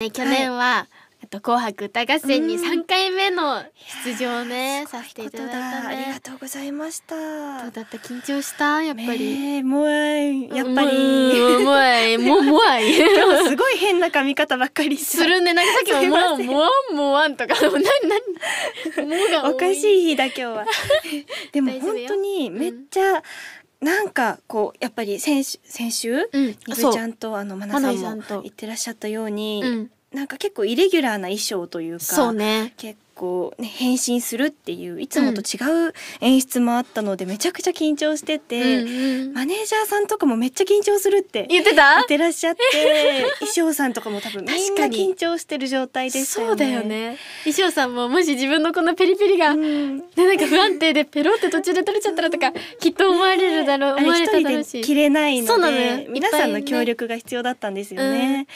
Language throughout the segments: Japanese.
ね、去年は、はい、えと紅白歌合戦に三回目の出場ね、うん、させていただいた、ね、ありがとうございました。どうだった緊張したやっぱり。えー、もうやっぱり。もうもうも今すごい変な髪型ばっかりするねなんかさっきももうもわんもわんとか何何もがおかしい日だ今日は。でも本当にめっちゃ。うんなんかこうやっぱり先週先週、うん、ちゃんとあのマナさんも言ってらっしゃったように、うん、なんか結構イレギュラーな衣装というかそう、ね、結こう、ね、変身するっていういつもと違う演出もあったので、めちゃくちゃ緊張してて、うんうん、マネージャーさんとかもめっちゃ緊張するって言ってた言ってらっしゃって 衣装さんとかも多分みんな緊張してる状態でしたよね。そうだよね衣装さんももし自分のこのペリペリが、うん、でなんか不安定でペロって途中で取れちゃったらとか きっと思われるだろう、思われただろうし。着れないので、皆さんの協力が必要だったんですよね。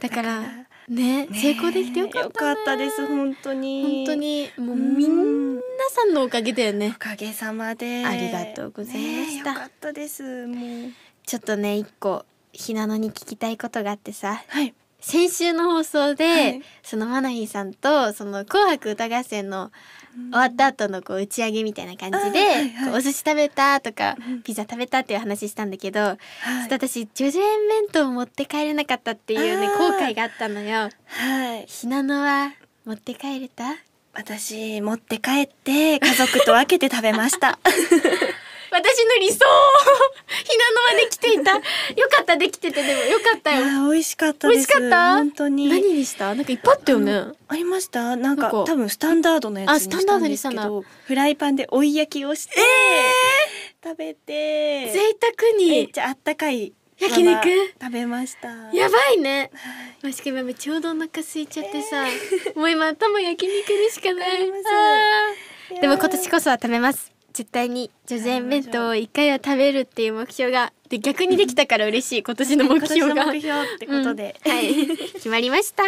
だからね成功できてよかったです本当に本当にもうみんなさんのおかげだよねおかげさまでありがとうございました、ね、よかったですもうちょっとね一個ひなのに聞きたいことがあってさはい先週の放送で、はい、そのマナヒーさんとその紅白歌合戦の終わった後のこう打ち上げみたいな感じで、はいはい、お寿司食べたとか、ピザ食べたっていう話したんだけど、はい、私叙々苑弁当を持って帰れなかったっていうね後悔があったのよ。はい、ひなのは持って帰れた私持って帰って家族と分けて食べました。私の理想たよかったできててでもよかったよ美味しかった美味しかった本当に何にしたなんかいっぱいあったよねありましたなんか多分スタンダードのやつにしたんですけどフライパンで追い焼きをして、えー、食べて贅沢にめっちゃあったかい焼肉食べましたやばいねマシケマちょうどお腹空いちゃってさ、えー、もう今頭焼肉にしかないでも今年こそは食べます絶対に助前弁当を一回は食べるっていう目標がで逆にできたから嬉しい今年の目標が。今年の目標ってことで、うん、はい、決まりました。